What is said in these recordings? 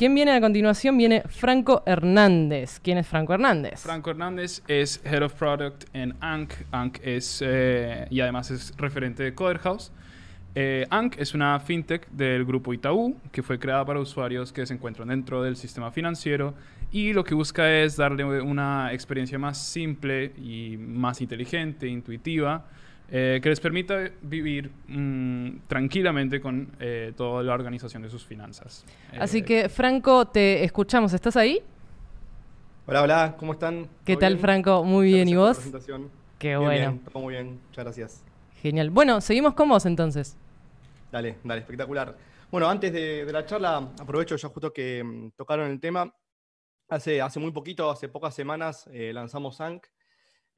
¿Quién viene a continuación? Viene Franco Hernández. ¿Quién es Franco Hernández? Franco Hernández es Head of Product en Anc. Anc es, eh, y además es referente de Coderhouse. Eh, Anc es una fintech del grupo Itaú que fue creada para usuarios que se encuentran dentro del sistema financiero y lo que busca es darle una experiencia más simple y más inteligente, intuitiva eh, que les permita vivir mm, tranquilamente con eh, toda la organización de sus finanzas. Así eh, que, Franco, te escuchamos. ¿Estás ahí? Hola, hola, ¿cómo están? ¿Qué tal, Franco? Muy bien, ¿y vos? Qué bueno. todo muy bien, muchas gracias. Genial. Bueno, seguimos con vos entonces. Dale, dale, espectacular. Bueno, antes de, la charla, aprovecho ya justo que mm, tocaron el tema. Hace, hace muy poquito, hace pocas semanas, lanzamos Zank.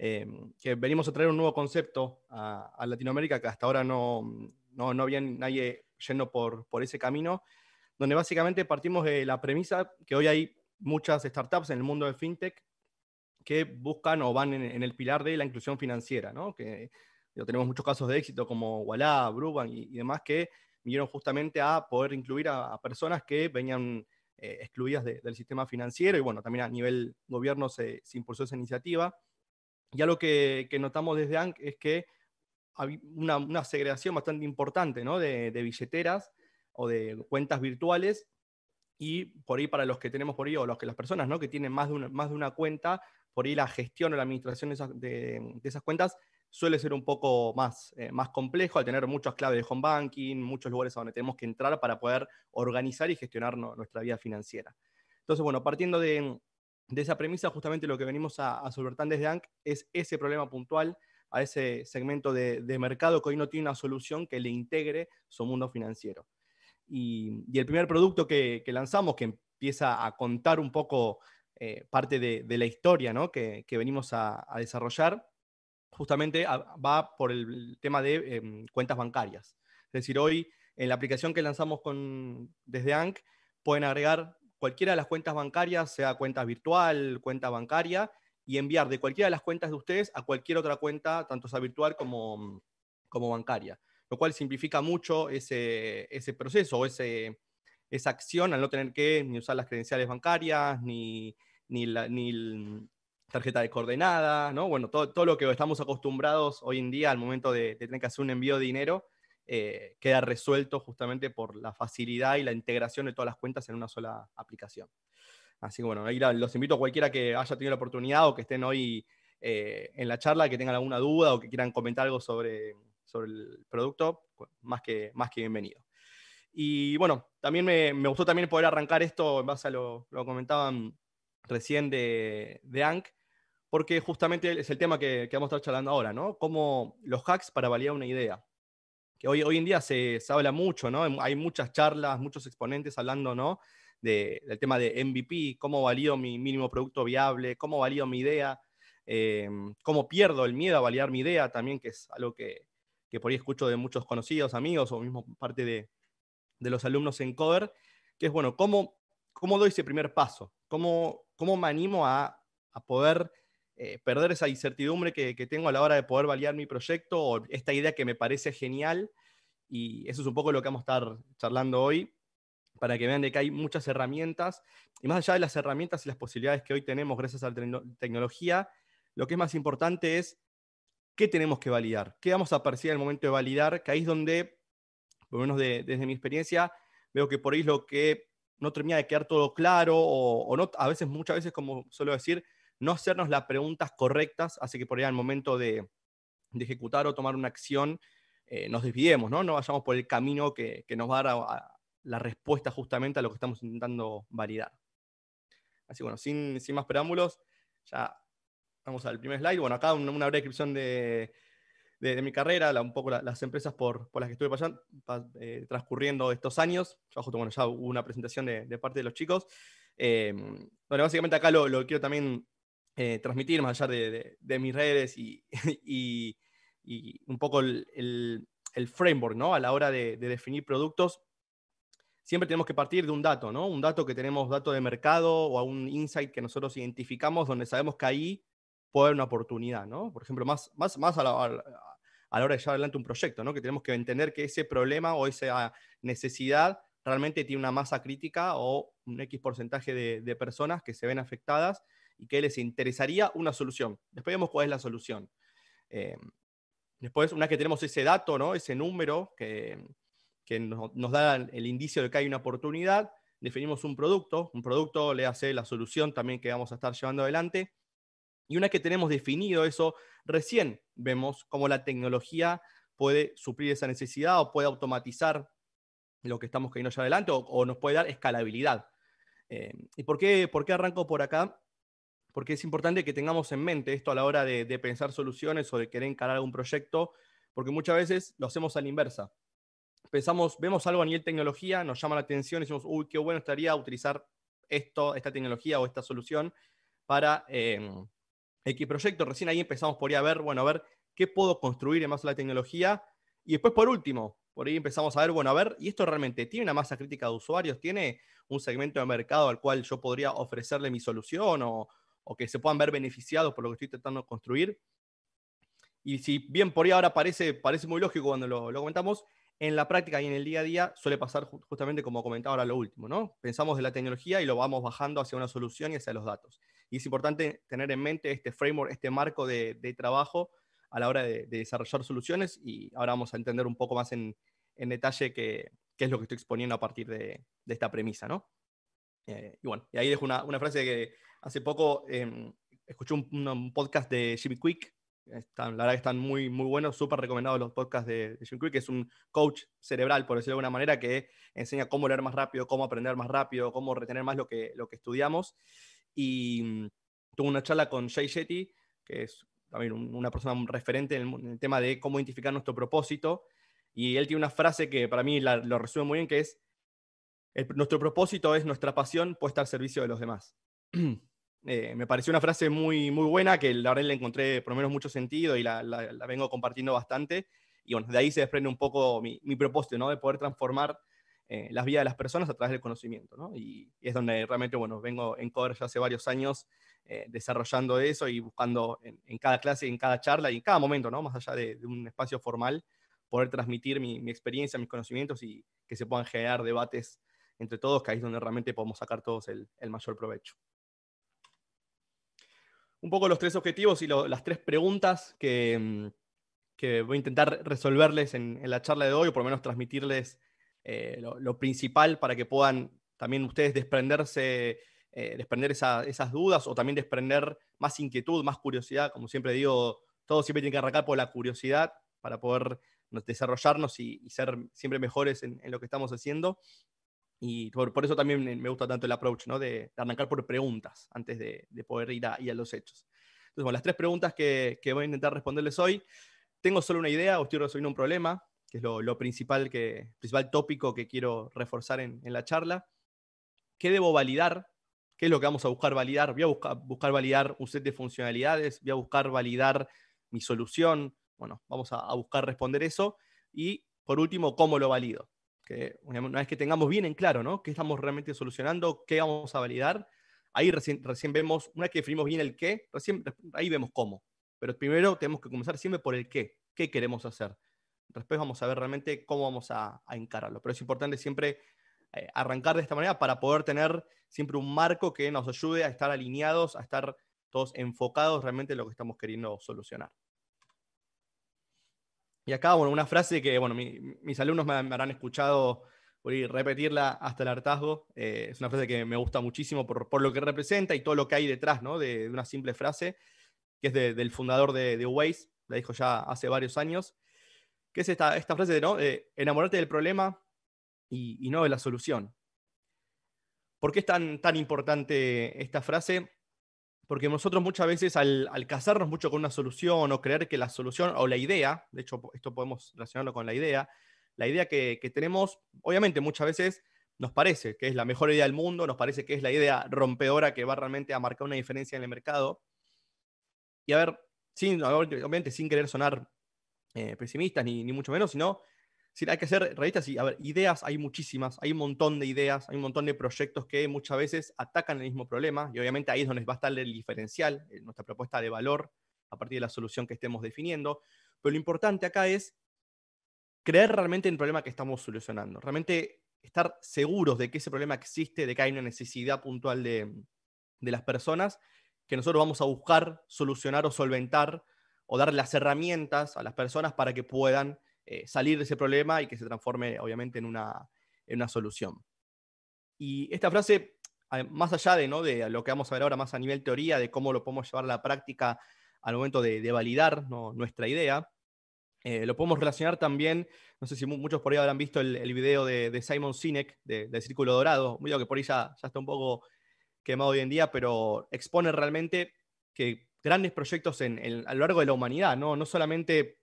Em, que venimos a traer un nuevo concepto a, Latinoamérica que hasta ahora no, no, no había nadie yendo por, por, ese camino, donde básicamente partimos de la premisa que hoy hay muchas startups en el mundo de fintech que buscan o van en, el pilar de la inclusión financiera, ¿no? que tenemos muchos casos de éxito como Wallah, Bruban y, demás que vinieron justamente a poder incluir a, personas que venían eh, excluidas del sistema financiero y bueno, también a nivel gobierno se, se impulsó esa iniciativa ya lo que, notamos desde ANC es que hay una, segregación bastante importante de, billeteras o de cuentas virtuales y por ahí para los que tenemos por ahí, o los que las personas ¿no? que tienen más de, una, más de una cuenta, por ahí la gestión o la administración de esas, cuentas suele ser un poco más, eh, más complejo al tener muchas claves de home banking, muchos lugares a donde tenemos que entrar para poder organizar y gestionar nuestra vida financiera. Entonces, bueno, partiendo de, de esa premisa, justamente lo que venimos a, a solventar desde ANC es ese problema puntual a ese segmento de, mercado que hoy no tiene una solución que le integre su mundo financiero. Y, el primer producto que, lanzamos, que empieza a contar un poco eh, parte de, la historia que, venimos a, desarrollar, justamente va por el tema de em, cuentas bancarias. Es decir, hoy en la aplicación que lanzamos con, desde ANC pueden agregar cualquiera de las cuentas bancarias, sea cuenta virtual, cuenta bancaria, y enviar de cualquiera de las cuentas de ustedes a cualquier otra cuenta, tanto sea virtual como, como bancaria, lo cual simplifica mucho ese, ese proceso o ese, esa acción al no tener que ni usar las credenciales bancarias, ni, ni, la, tarjeta de coordenada, ¿no? Bueno, todo, lo que estamos acostumbrados hoy en día al momento de, de tener que hacer un envío de dinero, eh, queda resuelto justamente por la facilidad y la integración de todas las cuentas en una sola aplicación. Así que bueno, los invito a cualquiera que haya tenido la oportunidad o que estén hoy eh, en la charla, que tengan alguna duda o que quieran comentar algo sobre, sobre el producto, más que, más que bienvenido. Y bueno, también me, gustó también poder arrancar esto en base a lo que comentaban recién de, de ANC, porque justamente es el tema que, vamos a estar charlando ahora, ¿no? Cómo los hacks para validar una idea que hoy, en día se, habla mucho, em, Hay muchas charlas, muchos exponentes hablando, ¿no? del tema de MVP, cómo valido mi mínimo producto viable, cómo valido mi idea, em, cómo pierdo el miedo a validar mi idea también, que es algo que, por ahí escucho de muchos conocidos, amigos o mismo parte de, los alumnos en Cover, que es, bueno, ¿cómo, cómo doy ese primer paso? ¿Cómo, cómo me animo a, a poder eh, perder esa incertidumbre que, tengo a la hora de poder validar mi proyecto o esta idea que me parece genial. Y eso es un poco lo que vamos a estar charlando hoy, para que vean de que hay muchas herramientas. Y más allá de las herramientas y las posibilidades que hoy tenemos gracias a la tecnología, lo que es más importante es qué tenemos que validar, qué vamos a percibir en el momento de validar, que ahí es donde, por lo menos desde mi experiencia, veo que por ahí es lo que no termina de quedar todo claro o, o no, a veces, muchas veces, como suelo decir, no hacernos las preguntas correctas hace que por ahí al momento de, ejecutar o tomar una acción eh, nos desviemos, ¿no? No vayamos por el camino que, nos va a dar la respuesta justamente a lo que estamos intentando validar. Así bueno, sin, sin más preámbulos, ya vamos al primer slide. Bueno, acá una, breve descripción de, mi carrera, un poco las empresas por, las que estuve pasando, eh, transcurriendo estos años. justo, bueno, ya hubo una presentación de, parte de los chicos. Eh, bueno, básicamente acá lo, lo quiero también eh, transmitir, más allá de, mis redes y, un poco el, framework, ¿no? A la hora de, definir productos, siempre tenemos que partir de un dato, ¿no? Un dato que tenemos, dato de mercado o un insight que nosotros identificamos donde sabemos que ahí puede haber una oportunidad, ¿no? Por ejemplo, más, más, a, la, a la hora de llevar adelante un proyecto, ¿no? Que tenemos que entender que ese problema o esa necesidad realmente tiene una masa crítica o un X porcentaje de personas que se ven afectadas y qué les interesaría una solución. Después vemos cuál es la solución. Eh, después, una vez que tenemos ese dato, ¿no? ese número que, nos, da el indicio de que hay una oportunidad, definimos un producto, un producto le hace la solución también que vamos a estar llevando adelante. Y una vez que tenemos definido eso, recién vemos cómo la tecnología puede suplir esa necesidad o puede automatizar lo que estamos queriendo llevar adelante o, nos puede dar escalabilidad. Eh, ¿Y por qué, por qué arranco por acá? porque es importante que tengamos en mente esto a la hora de, pensar soluciones o de querer encarar algún proyecto, porque muchas veces lo hacemos a la inversa. Pensamos, vemos algo a nivel tecnología, nos llama la atención decimos, uy, qué bueno estaría utilizar esto, esta tecnología o esta solución para em, X proyecto. Recién ahí empezamos por ir a ver, bueno, a ver qué puedo construir en base a la tecnología. Y después, por último, por ahí empezamos a ver, bueno, a ver, ¿y esto realmente tiene una masa crítica de usuarios? ¿Tiene un segmento de mercado al cual yo podría ofrecerle mi solución o, o que se puedan ver beneficiados por lo que estoy tratando de construir. Y si bien por ahí ahora parece, parece muy lógico cuando lo, comentamos, en la práctica y en el día a día suele pasar justamente como comentaba ahora lo último, ¿no? Pensamos de la tecnología y lo vamos bajando hacia una solución y hacia los datos. Y es importante tener en mente este framework, este marco de, trabajo a la hora de, desarrollar soluciones y ahora vamos a entender un poco más en, detalle qué, qué, es lo que estoy exponiendo a partir de, de esta premisa, ¿no? Eh, y bueno, ahí dejo una, una frase que hace poco em, escuché un, podcast de Jimmy Quick. la verdad que están muy, muy buenos, súper recomendados los podcasts de, Jimmy Quick, que es un coach cerebral, por decirlo de alguna manera, que enseña cómo leer más rápido, cómo aprender más rápido, cómo retener más lo que, lo que estudiamos. Y mm, tuve una charla con Jay Shetty, que es también una persona referente en el, tema de cómo identificar nuestro propósito. Y él tiene una frase que para mí lo resume muy bien, que es, nuestro propósito es nuestra pasión puesta al servicio de los demás. Eh, me pareció una frase muy, muy buena que la verdad le encontré por lo menos mucho sentido y la, vengo compartiendo bastante. Y bueno, de ahí se desprende un poco mi, mi propósito, ¿no? De poder transformar eh, las vidas de las personas a través del conocimiento, ¿no? Y, es donde realmente, bueno, vengo en Coder hace varios años eh, desarrollando eso y buscando en, cada clase, en cada charla y en cada momento, ¿no? Más allá de, un espacio formal, poder transmitir mi, mi, experiencia, mis conocimientos y que se puedan generar debates entre todos, que ahí es donde realmente podemos sacar todos el, mayor provecho. Un poco los tres objetivos y las tres preguntas mm, que, voy a intentar resolverles en, la charla de hoy, o por lo menos transmitirles eh, lo, principal para que puedan también ustedes desprenderse, eh, desprender esas dudas o también desprender más inquietud, más curiosidad. Como siempre digo, todos siempre tienen que arrancar por la curiosidad para poder desarrollarnos y, ser siempre mejores en, lo que estamos haciendo. Y por, eso también me gusta tanto el approach, ¿no? De, arrancar por preguntas antes de, poder ir a, a, los hechos. Entonces, las tres preguntas que, que, voy a intentar responderles hoy. ¿Tengo solo una idea o estoy resolviendo un problema? Que es lo, lo principal, que, principal tópico que quiero reforzar en, en, la charla. ¿Qué debo validar? ¿Qué es lo que vamos a buscar validar? Voy a buscar buscar validar un set de funcionalidades, voy a buscar validar mi solución. Bueno, vamos a, a buscar responder eso. Y por último, ¿cómo lo valido? una vez que tengamos bien en claro, ¿no? ¿Qué estamos realmente solucionando? ¿Qué vamos a validar? Ahí recién, vemos, una vez que definimos bien el qué, recién, ahí vemos cómo. Pero primero tenemos que comenzar siempre por el qué. ¿Qué queremos hacer? Después vamos a ver realmente cómo vamos a, encararlo. Pero es importante siempre eh, arrancar de esta manera para poder tener siempre un marco que nos ayude a estar alineados, a estar todos enfocados realmente en lo que estamos queriendo solucionar. Y acá, bueno, una frase que, bueno, mis alumnos me, habrán escuchado repetirla hasta el hartazgo. Eh, es una frase que me gusta muchísimo por, lo que representa y todo lo que hay detrás, ¿no? De, una simple frase, que es del fundador de, de Waze, la dijo ya hace varios años, que es esta, esta frase de, ¿no? enamorarte del problema y, no de la solución. ¿Por qué es tan, tan importante esta frase? porque nosotros muchas veces al, casarnos mucho con una solución o creer que la solución o la idea, de hecho esto podemos relacionarlo con la idea, la idea que, tenemos, obviamente muchas veces nos parece que es la mejor idea del mundo, nos parece que es la idea rompedora que va realmente a marcar una diferencia en el mercado. Y a ver, sin, obviamente sin querer sonar eh, pesimistas ni, ni mucho menos, sino hay que ser realistas y, a ver, ideas hay muchísimas, hay un montón de ideas, hay un montón de proyectos que muchas veces atacan el mismo problema y obviamente ahí es donde va a estar el diferencial, eh, nuestra propuesta de valor a partir de la solución que estemos definiendo. Pero lo importante acá es creer realmente en el problema que estamos solucionando, realmente estar seguros de que ese problema existe, de que hay una necesidad puntual de, de las personas que nosotros vamos a buscar solucionar o solventar o dar las herramientas a las personas para que puedan eh, salir de ese problema y que se transforme, obviamente, en una, en una solución. Y esta frase, más allá de, de lo que vamos a ver ahora más a nivel teoría, de cómo lo podemos llevar a la práctica al momento de, validar nuestra idea, eh, lo podemos relacionar también, no sé si muchos por ahí habrán visto el, el video de, Simon Sinek, del Círculo Dorado, un video que por ahí ya, está un poco quemado hoy en día, pero expone realmente que grandes proyectos a lo largo de la humanidad, ¿no? no solamente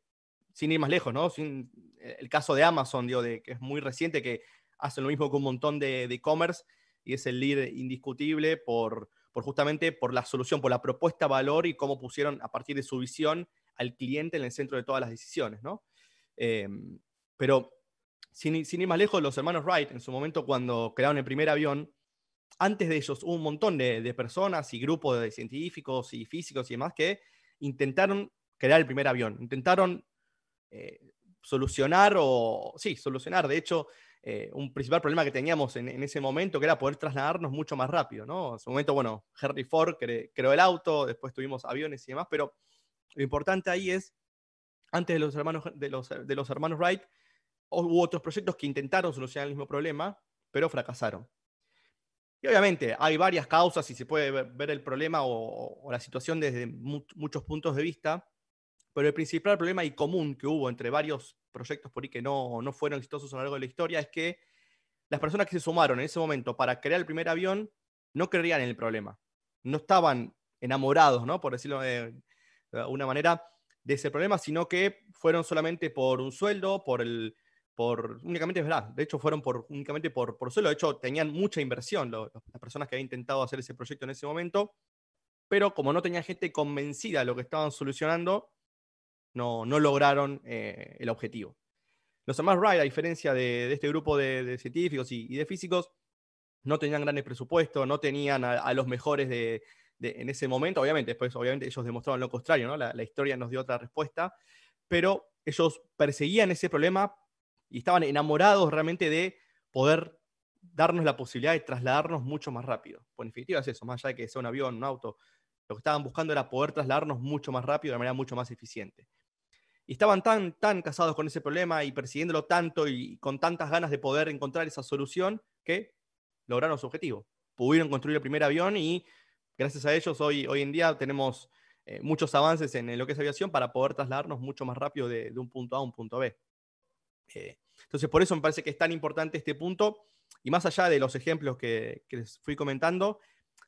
sin ir más lejos, ¿no? Sin, eh, el caso de Amazon, digo, que es muy reciente, que hace lo mismo que un montón de e-commerce y es el líder indiscutible por, por justamente por la solución, por la propuesta valor y cómo pusieron a partir de su visión al cliente en el centro de todas las decisiones, ¿no? Em, pero sin, ir más lejos, los hermanos Wright, en su momento cuando crearon el primer avión, antes de ellos hubo un montón de, de personas y grupos de científicos y físicos y demás que intentaron crear el primer avión, intentaron eh, solucionar o, sí, solucionar, de hecho, eh, un principal problema que teníamos en, ese momento, que era poder trasladarnos mucho más rápido, ¿no? En su momento, bueno, Henry Ford creó el auto, después tuvimos aviones y demás, pero lo importante ahí es, antes de los hermanos, de los, de Wright, hubo otros proyectos que intentaron solucionar el mismo problema, pero fracasaron. Y obviamente hay varias causas y se puede ver el problema o, la situación desde muchos puntos de vista, pero el principal problema y común que hubo entre varios proyectos por ahí que no, no fueron exitosos a lo largo de la historia es que las personas que se sumaron en ese momento para crear el primer avión no creían en el problema, no estaban enamorados, ¿no? por decirlo eh, de una manera, de ese problema, sino que fueron solamente por un sueldo, por el, por, únicamente es verdad, de hecho fueron por, únicamente por, por suelo, de hecho tenían mucha inversión las personas que habían intentado hacer ese proyecto en ese momento, pero como no tenía gente convencida de lo que estaban solucionando, no, lograron eh, el objetivo. Los demás Wright, a diferencia de, este grupo de, científicos y, de físicos, no tenían grandes presupuestos, no tenían a, los mejores de, en ese momento, obviamente, después obviamente ellos demostraron lo contrario, la, historia nos dio otra respuesta, pero ellos perseguían ese problema y estaban enamorados realmente de poder darnos la posibilidad de trasladarnos mucho más rápido. Por pues, definitiva es eso, más allá de que sea un avión, un auto, lo que estaban buscando era poder trasladarnos mucho más rápido, de manera mucho más eficiente. Y estaban tan, tan casados con ese problema y persiguiéndolo tanto y con tantas ganas de poder encontrar esa solución que lograron su objetivo. Pudieron construir el primer avión y gracias a ellos hoy, hoy en día tenemos eh, muchos avances en, lo que es aviación para poder trasladarnos mucho más rápido de, un punto A a un punto B. Eh, entonces, por eso me parece que es tan importante este punto. Y más allá de los ejemplos que, que les fui comentando,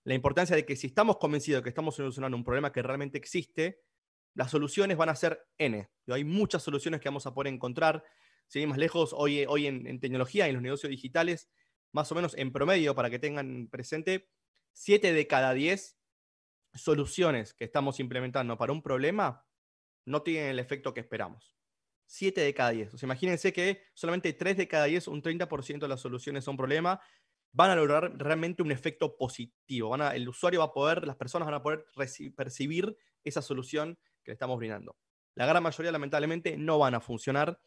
la importancia de que si estamos convencidos de que estamos solucionando un problema que realmente existe, las soluciones van a ser N. Hay muchas soluciones que vamos a poder encontrar. Si más lejos, hoy, hoy en, tecnología y en los negocios digitales, más o menos en promedio, para que tengan presente, 7 de cada 10 soluciones que estamos implementando para un problema no tienen el efecto que esperamos. 7 de cada 10. imagínense que solamente 3 de cada 10, un 30% de las soluciones son problema van a lograr realmente un efecto positivo. Van el usuario va a poder, las personas van a poder percibir esa solución que le estamos brindando. La gran mayoría, lamentablemente, no van a funcionar.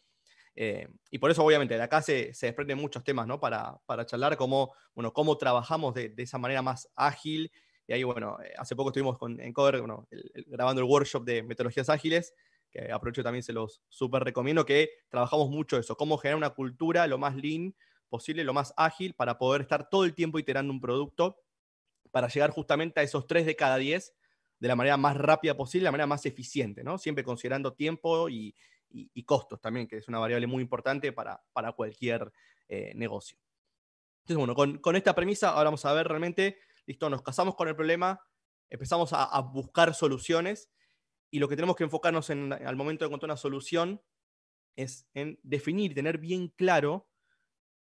Eh, y por eso, obviamente, de acá se, se desprenden muchos temas ¿no? para, para charlar, cómo, bueno, cómo trabajamos de, esa manera más ágil. Y ahí, bueno, eh, hace poco estuvimos con Encoder grabando el workshop de metodologías ágiles, que aprovecho también se los súper recomiendo, que trabajamos mucho eso, cómo generar una cultura lo más lean posible, lo más ágil, para poder estar todo el tiempo iterando un producto, para llegar justamente a esos 3 de cada 10 de la manera más rápida posible, la manera más eficiente, ¿no? Siempre considerando tiempo y, costos también, que es una variable muy importante para, para cualquier eh, negocio. Entonces, bueno, con, esta premisa ahora vamos a ver realmente, listo, nos casamos con el problema, empezamos a, buscar soluciones y lo que tenemos que enfocarnos en, al momento de encontrar una solución es en definir, tener bien claro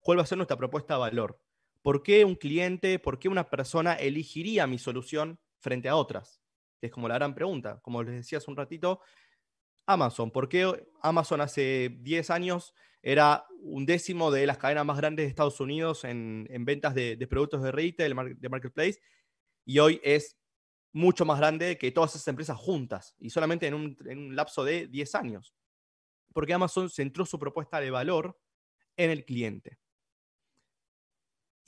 cuál va a ser nuestra propuesta de valor. ¿Por qué un cliente, por qué una persona elegiría mi solución frente a otras? es como la gran pregunta. Como les decía hace un ratito, Amazon. ¿Por qué Amazon hace 10 años era un décimo de las cadenas más grandes de Estados Unidos en, ventas de, productos de retail, de marketplace? Y hoy es mucho más grande que todas esas empresas juntas y solamente en un lapso de 10 años. Porque Amazon centró su propuesta de valor en el cliente.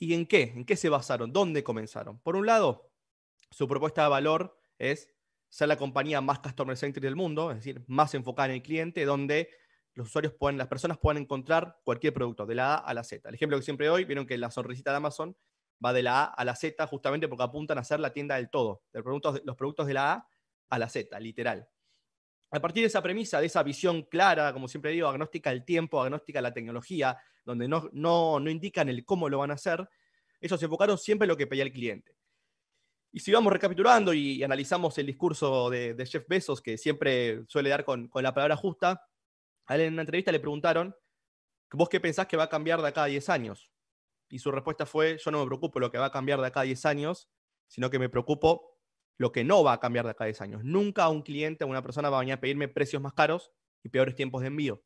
¿Y en qué? ¿En qué se basaron? ¿Dónde comenzaron? Por un lado, su propuesta de valor es ser la compañía más customer centric del mundo, es decir, más enfocada en el cliente, donde los usuarios pueden, las personas puedan encontrar cualquier producto, de la A a la Z. El ejemplo que siempre doy, vieron que la sonrisita de Amazon va de la A a la Z justamente porque apuntan a ser la tienda del todo, de productos, los productos de la A a la Z, literal a partir de esa premisa, de esa visión clara, como siempre digo, agnóstica al tiempo, agnóstica a la tecnología, donde no, no, indican el cómo lo van a hacer, ellos se enfocaron siempre en lo que pedía el cliente. Y si vamos recapitulando y, analizamos el discurso de, Jeff Bezos, que siempre suele dar con, la palabra justa, a en una entrevista le preguntaron, ¿vos qué pensás que va a cambiar de acá a 10 años? Y su respuesta fue, yo no me preocupo lo que va a cambiar de acá a 10 años, sino que me preocupo lo que no va a cambiar de acá a años. Nunca un cliente o una persona va a venir a pedirme precios más caros y peores tiempos de envío.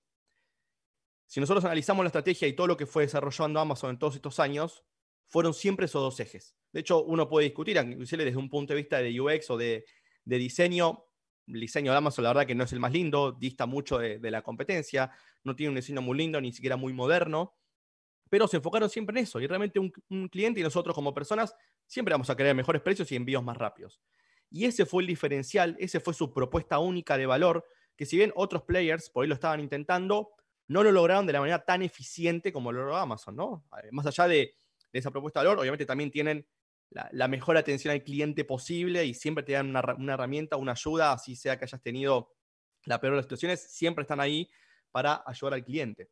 Si nosotros analizamos la estrategia y todo lo que fue desarrollando Amazon en todos estos años, fueron siempre esos dos ejes. De hecho, uno puede discutir, inclusive desde un punto de vista de UX o de, diseño, el diseño de Amazon la verdad que no es el más lindo, dista mucho de, la competencia, no tiene un diseño muy lindo, ni siquiera muy moderno, pero se enfocaron siempre en eso y realmente un, un, cliente y nosotros como personas siempre vamos a querer mejores precios y envíos más rápidos. Y ese fue el diferencial, esa fue su propuesta única de valor, que si bien otros players por ahí lo estaban intentando, no lo lograron de la manera tan eficiente como lo logró Amazon, ¿no? Eh, más allá de, esa propuesta de valor, obviamente también tienen la, mejor atención al cliente posible y siempre te dan una, herramienta, una ayuda, así sea que hayas tenido la peor de las situaciones, siempre están ahí para ayudar al cliente.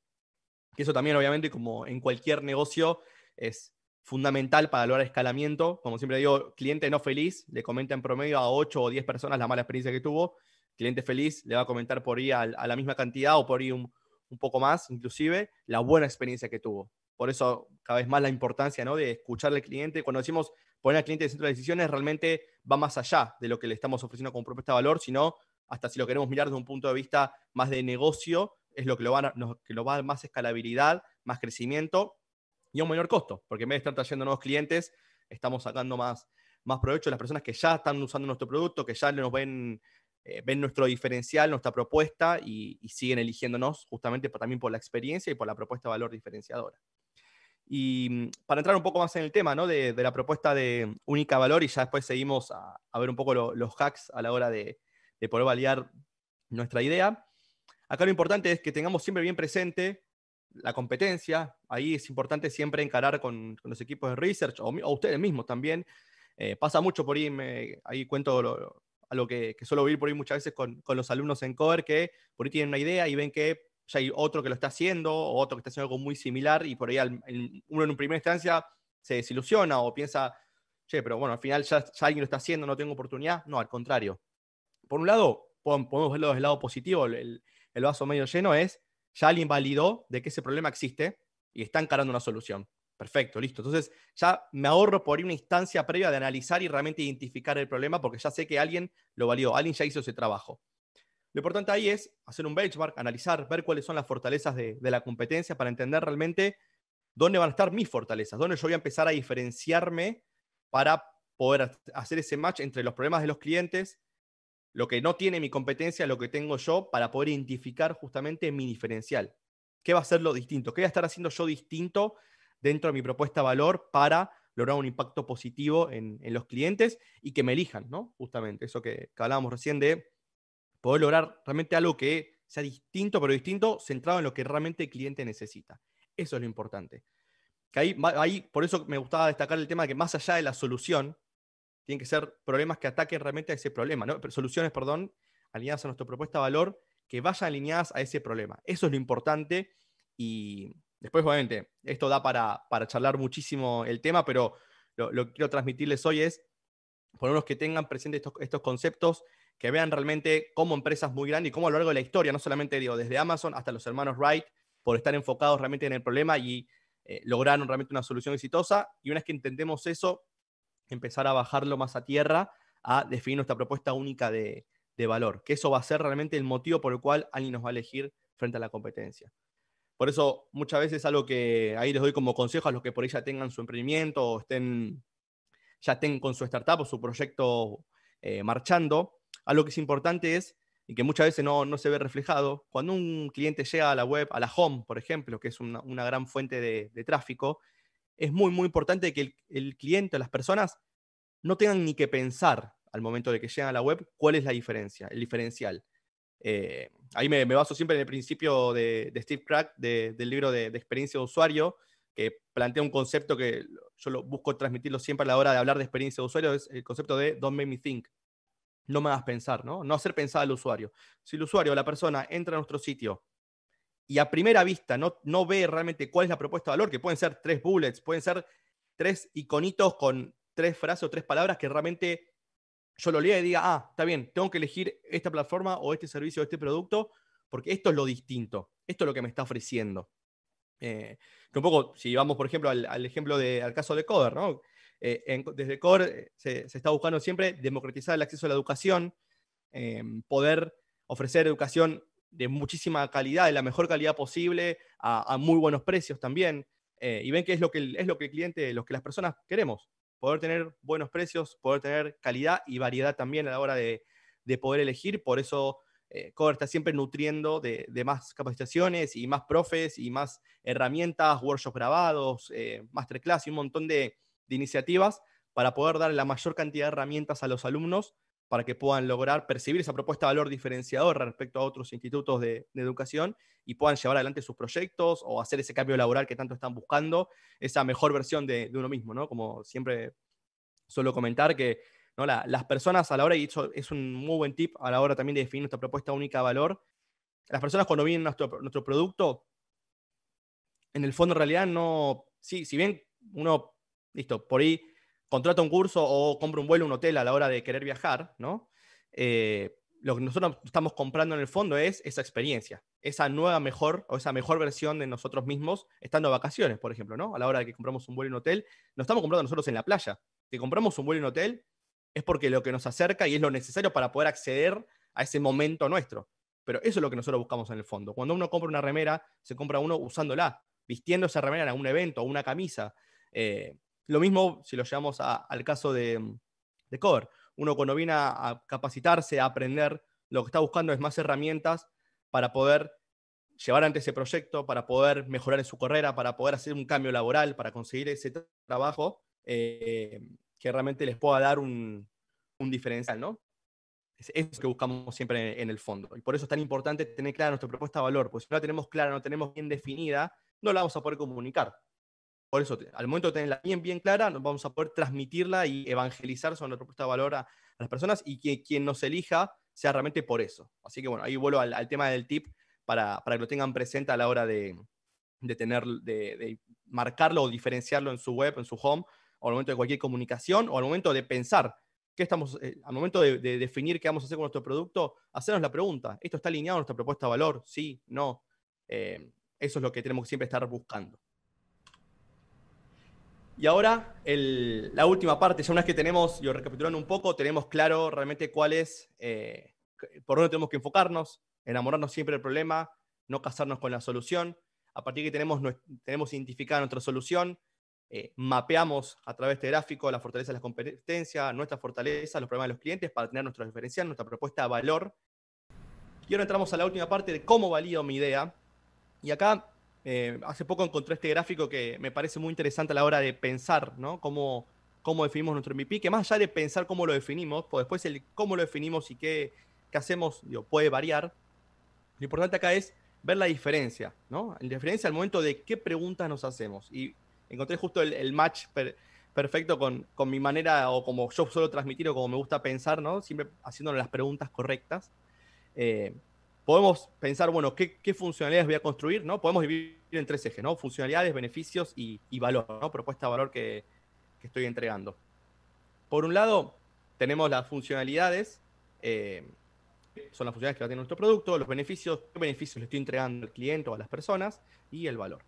Que eso también, obviamente, como en cualquier negocio, es fundamental para lograr escalamiento. Como siempre digo, cliente no feliz le comenta en promedio a 8 o 10 personas la mala experiencia que tuvo. Cliente feliz le va a comentar por ahí a, la misma cantidad o por ahí un, poco más, inclusive, la buena experiencia que tuvo. Por eso, cada vez más la importancia ¿no? de escuchar al cliente. Cuando decimos poner al cliente en centro de decisiones, realmente va más allá de lo que le estamos ofreciendo como propuesta de valor, sino hasta si lo queremos mirar desde un punto de vista más de negocio, es lo que lo va, nos, que lo va a dar más escalabilidad, más crecimiento y a un menor costo, porque en vez de estar trayendo nuevos clientes, estamos sacando más, más provecho de las personas que ya están usando nuestro producto, que ya nos ven, eh, ven nuestro diferencial, nuestra propuesta y, siguen eligiéndonos justamente también por la experiencia y por la propuesta de valor diferenciadora. Y mm, para entrar un poco más en el tema ¿no? de, la propuesta de Única Valor y ya después seguimos a, ver un poco los hacks a la hora de, poder validar nuestra idea. Acá lo importante es que tengamos siempre bien presente la competencia. Ahí es importante siempre encarar con, los equipos de research o, ustedes mismos también. Eh, pasa mucho por ahí, ahí cuento lo, a lo que, suelo vivir por ahí muchas veces con, los alumnos en Cover, que por ahí tienen una idea y ven que ya hay otro que lo está haciendo o otro que está haciendo algo muy similar y por ahí en, uno en primera instancia se desilusiona o piensa, che, pero bueno, al final ya, alguien lo está haciendo, no tengo oportunidad. No, al contrario. Por un lado, podemos verlo desde el lado positivo, el, el vaso medio lleno es ya alguien validó de que ese problema existe y está encarando una solución. Perfecto, listo. Entonces ya me ahorro por una instancia previa de analizar y realmente identificar el problema porque ya sé que alguien lo validó, alguien ya hizo ese trabajo. Lo importante ahí es hacer un benchmark, analizar, ver cuáles son las fortalezas de, de la competencia para entender realmente dónde van a estar mis fortalezas, dónde yo voy a empezar a diferenciarme para poder hacer ese match entre los problemas de los clientes, lo que no tiene mi competencia, lo que tengo yo, para poder identificar justamente mi diferencial. ¿Qué va a ser lo distinto? ¿Qué voy a estar haciendo yo distinto dentro de mi propuesta de valor para lograr un impacto positivo en, los clientes y que me elijan, ¿no? Justamente, eso que, hablábamos recién de poder lograr realmente algo que sea distinto, pero distinto, centrado en lo que realmente el cliente necesita. Eso es lo importante. Que ahí, ahí, por eso me gustaba destacar el tema de que más allá de la solución, tienen que ser problemas que ataquen realmente a ese problema, ¿no? soluciones, perdón, alineadas a nuestra propuesta de valor, que vayan alineadas a ese problema. Eso es lo importante y después, obviamente, esto da para, para charlar muchísimo el tema, pero lo, que quiero transmitirles hoy es, por menos que tengan presente estos, estos conceptos, que vean realmente cómo empresas muy grandes y cómo a lo largo de la historia, no solamente digo, desde Amazon hasta los hermanos Wright, por estar enfocados realmente en el problema y eh, lograron realmente una solución exitosa. Y una vez que entendemos eso, empezar a bajarlo más a tierra, a definir nuestra propuesta única de, valor, que eso va a ser realmente el motivo por el cual alguien nos va a elegir frente a la competencia. Por eso muchas veces algo que ahí les doy como consejo a los que por ahí ya tengan su emprendimiento o estén, ya estén con su startup o su proyecto eh, marchando, algo que es importante es, y que muchas veces no, se ve reflejado, cuando un cliente llega a la web, a la home, por ejemplo, que es una, gran fuente de, tráfico, es muy, muy importante que el, cliente, las personas, no tengan ni que pensar al momento de que llegan a la web cuál es la diferencia, el diferencial. Eh, ahí me, baso siempre en el principio de, Steve Crack, del libro de, experiencia de usuario, que plantea un concepto que yo lo, busco transmitirlo siempre a la hora de hablar de experiencia de usuario, es el concepto de don't make me think. No me hagas pensar, ¿no? No hacer pensar al usuario. Si el usuario o la persona entra a nuestro sitio y a primera vista no, no ve realmente cuál es la propuesta de valor, que pueden ser tres bullets, pueden ser tres iconitos con tres frases o tres palabras que realmente yo lo lea y diga, ah, está bien, tengo que elegir esta plataforma o este servicio o este producto, porque esto es lo distinto, esto es lo que me está ofreciendo. Eh, un poco, si vamos, por ejemplo, al, ejemplo de, al caso de Coder, ¿no? Eh, desde Core eh, se, está buscando siempre democratizar el acceso a la educación, poder ofrecer educación de muchísima calidad, de la mejor calidad posible, a, muy buenos precios también. Eh, y ven que es lo que, el, es lo que el cliente, lo que las personas queremos, poder tener buenos precios, poder tener calidad y variedad también a la hora de, poder elegir. Por eso eh, está siempre nutriendo de, más capacitaciones y más profes y más herramientas, workshops grabados, eh, masterclass y un montón de iniciativas para poder dar la mayor cantidad de herramientas a los alumnos para que puedan lograr percibir esa propuesta de valor diferenciador respecto a otros institutos de, educación y puedan llevar adelante sus proyectos o hacer ese cambio laboral que tanto están buscando, esa mejor versión de, uno mismo, ¿no? Como siempre suelo comentar que ¿no? las personas a la hora, y eso es un muy buen tip a la hora también de definir nuestra propuesta única de valor, las personas cuando vienen nuestro, nuestro producto, en el fondo en realidad no, sí, si bien uno, listo, por ahí contrata un curso o compra un vuelo, un hotel a la hora de querer viajar, ¿no? Eh, lo que nosotros estamos comprando en el fondo es esa experiencia, esa nueva mejor o esa mejor versión de nosotros mismos estando a vacaciones, por ejemplo, ¿no? A la hora de que compramos un vuelo y un hotel, no estamos comprando nosotros en la playa. que compramos un vuelo y un hotel es porque lo que nos acerca y es lo necesario para poder acceder a ese momento nuestro. Pero eso es lo que nosotros buscamos en el fondo. Cuando uno compra una remera, se compra uno usándola, vistiendo esa remera en algún evento o una camisa. Eh, lo mismo si lo llevamos al caso de, mm, de Uno cuando viene a, capacitarse, a aprender, lo que está buscando es más herramientas para poder llevar ante ese proyecto, para poder mejorar en su carrera, para poder hacer un cambio laboral, para conseguir ese trabajo eh, que realmente les pueda dar un, diferencial, ¿no? Es lo que buscamos siempre en el fondo. Y por eso es tan importante tener clara nuestra propuesta de valor, porque si no la tenemos clara, no la tenemos bien definida, no la vamos a poder comunicar. Por eso, al momento de tenerla bien, bien clara, vamos a poder transmitirla y evangelizar sobre la propuesta de valor a, las personas y que quien nos elija sea realmente por eso. Así que bueno, ahí vuelvo al, tema del tip para, que lo tengan presente a la hora de, tener, de, marcarlo o diferenciarlo en su web, en su home, o al momento de cualquier comunicación, o al momento de pensar estamos, eh, al momento de, definir qué vamos a hacer con nuestro producto, hacernos la pregunta, ¿esto está alineado a nuestra propuesta de valor? Sí, no. Eh, eso es lo que tenemos que siempre estar buscando. Y ahora la última parte, ya una vez que tenemos, yo recapitulando un poco, tenemos claro realmente cuál es, eh, por dónde tenemos que enfocarnos, enamorarnos siempre del problema, no casarnos con la solución. A partir de que tenemos, tenemos identificada nuestra solución, eh, mapeamos a través de este gráfico fortaleza de las competencias, nuestras fortalezas, los problemas de los clientes para tener nuestro diferencial, nuestra propuesta de valor. Y ahora entramos a la última parte de cómo valido mi idea. Y acá eh, hace poco encontré este gráfico que me parece muy interesante a la hora de pensar, ¿no? Cómo, cómo definimos nuestro MVP, que más allá de pensar cómo lo definimos, pues después el cómo lo definimos y qué, qué hacemos digo, puede variar. Lo importante acá es ver la diferencia, ¿no? La diferencia al momento de qué preguntas nos hacemos. Y encontré justo el, match perfecto con, con, mi manera o como yo suelo transmitir o como me gusta pensar, ¿no? Siempre haciéndonos las preguntas correctas. Eh, podemos pensar, bueno, ¿qué, funcionalidades voy a construir? ¿no? Podemos dividir en tres ejes, ¿no? Funcionalidades, beneficios y, valor, ¿no? Propuesta de valor que, estoy entregando. Por un lado, tenemos las funcionalidades, eh, son las funcionalidades que va a tener nuestro producto, los beneficios, qué beneficios le estoy entregando al cliente o a las personas, y el valor.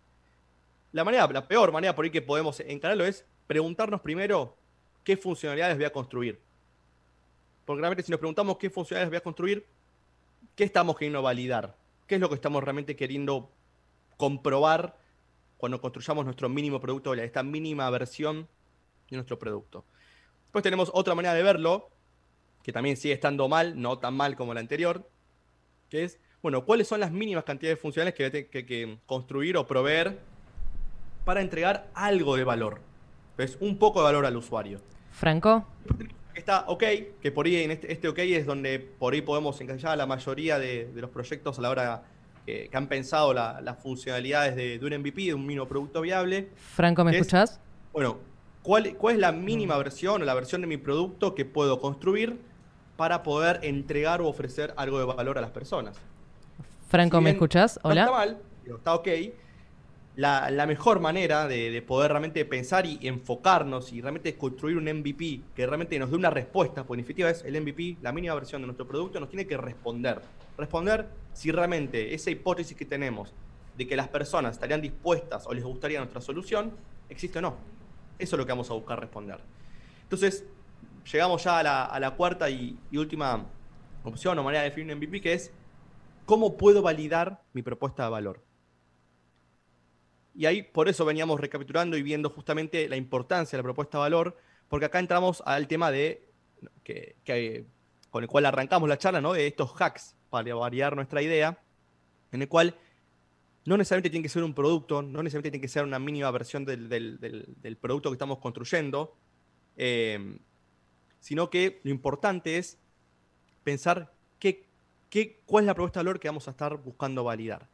La manera, la peor manera por ahí que podemos encararlo es preguntarnos primero qué funcionalidades voy a construir. Porque realmente si nos preguntamos qué funcionalidades voy a construir, ¿Qué estamos queriendo validar? ¿Qué es lo que estamos realmente queriendo comprobar cuando construyamos nuestro mínimo producto, esta mínima versión de nuestro producto? Después tenemos otra manera de verlo, que también sigue estando mal, no tan mal como la anterior, que es, bueno, ¿cuáles son las mínimas cantidades funcionales que hay que, construir o proveer para entregar algo de valor? un poco de valor al usuario. Franco está OK, que por ahí en este, este OK es donde por ahí podemos encajar la mayoría de, los proyectos a la hora que, han pensado las funcionalidades de, un MVP, de un mínimo producto viable. Franco, ¿me escuchás? Bueno, ¿cuál, ¿cuál es la mm. mínima versión o la versión de mi producto que puedo construir para poder entregar o ofrecer algo de valor a las personas? Franco, ¿me escuchás? Hola. está mal, está OK la, mejor manera de, poder realmente pensar y enfocarnos y realmente construir un MVP que realmente nos dé una respuesta, pues en definitiva es el MVP, la mínima versión de nuestro producto, nos tiene que responder. Responder si realmente esa hipótesis que tenemos de que las personas estarían dispuestas o les gustaría nuestra solución, existe o no. Eso es lo que vamos a buscar responder. Entonces, llegamos ya a la, cuarta y, y, última opción o manera de definir un MVP, que es cómo puedo validar mi propuesta de valor. Y ahí por eso veníamos recapitulando y viendo justamente la importancia de la propuesta de valor, porque acá entramos al tema de que, con el cual arrancamos la charla, ¿no? De estos hacks para variar nuestra idea, en el cual no necesariamente tiene que ser un producto, no necesariamente tiene que ser una mínima versión del, producto que estamos construyendo, eh, sino que lo importante es pensar qué, cuál es la propuesta de valor que vamos a estar buscando validar.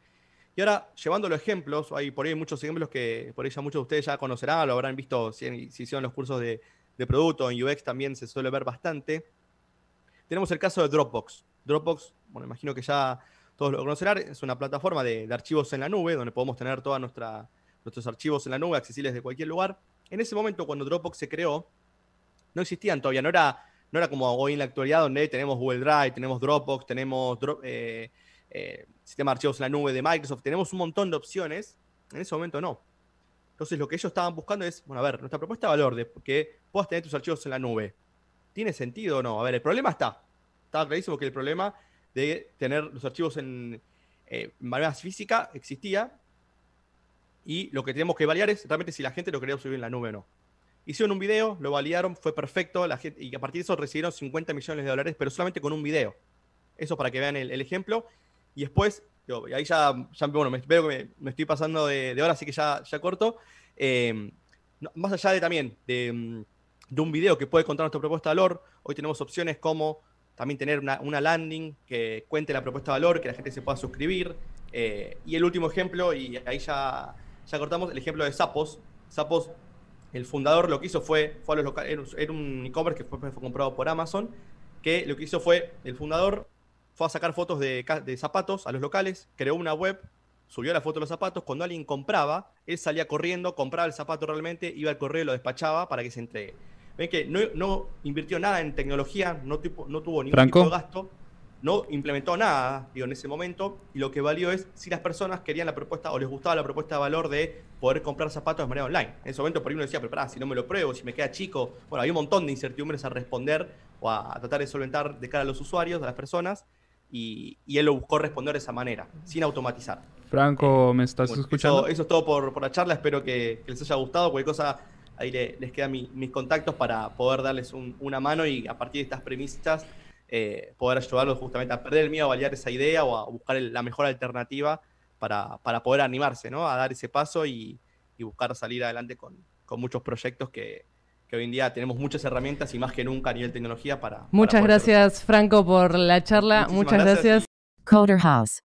Y ahora, llevando los ejemplos, hay por ahí muchos ejemplos que por ahí ya muchos de ustedes ya conocerán, lo habrán visto si, hicieron los cursos de, producto, en UX también se suele ver bastante. Tenemos el caso de Dropbox. Dropbox, bueno, imagino que ya todos lo conocerán, es una plataforma de, archivos en la nube, donde podemos tener todos nuestros archivos en la nube accesibles de cualquier lugar. En ese momento, cuando Dropbox se creó, no existían todavía, no era, no era como hoy en la actualidad, donde tenemos Google Drive, tenemos Dropbox, tenemos... Eh, eh, sistema de archivos en la nube de Microsoft, tenemos un montón de opciones, en ese momento no. Entonces lo que ellos estaban buscando es, bueno, a ver, nuestra propuesta de valor de que puedas tener tus archivos en la nube, ¿tiene sentido o no? A ver, el problema está, está clarísimo que el problema de tener los archivos en eh, manera física existía y lo que tenemos que validar es realmente si la gente lo quería subir en la nube o no. Hicieron un video, lo validaron, fue perfecto, la gente, y a partir de eso recibieron 50 millones de dólares, pero solamente con un video. Eso para que vean el ejemplo. Y después, yo ahí ya, bueno, me, veo que me, estoy pasando de, hora, así que ya, ya corto. Em, más allá de también mm, de, un video que puede contar nuestra propuesta de valor, hoy tenemos opciones como también tener una, landing que cuente la propuesta de valor, que la gente se pueda suscribir. Eh, y el último ejemplo, y ahí ya, ya cortamos, el ejemplo de Sapos. Sapos, el fundador lo que hizo fue, fue a los locales, era un e-commerce que fue comprado por Amazon, que lo que hizo fue, el fundador fue a sacar fotos de, zapatos a los locales, creó una web, subió la foto de los zapatos, cuando alguien compraba, él salía corriendo, compraba el zapato realmente, iba al correo y lo despachaba para que se entregue. Ven que no, invirtió nada en tecnología, no, tuvo ningún tipo de gasto, no implementó nada en ese momento, y lo que valió es si las personas querían la propuesta o les gustaba la propuesta de valor de poder comprar zapatos de manera online. En ese momento por ahí uno decía, pero pará, si no me lo pruebo, si me queda chico, bueno, había un montón de incertidumbres a responder o a tratar de solventar de cara a los usuarios, a las personas, y, él lo buscó responder de esa manera, sin automatizar. Franco, eh, ¿me estás escuchando? Eso, es todo por, la charla, espero que, les haya gustado. Cualquier cosa, ahí les quedan mis contactos para poder darles una mano y a partir de estas premisas eh, poder ayudarlos justamente a perder el miedo, a validar esa idea o a buscar la mejor alternativa para, poder animarse, ¿no? A dar ese paso y, buscar salir adelante con, con muchos proyectos que, que hoy en día tenemos muchas herramientas y más que nunca a nivel tecnología para... Muchas gracias, Franco, por la charla. muchas gracias.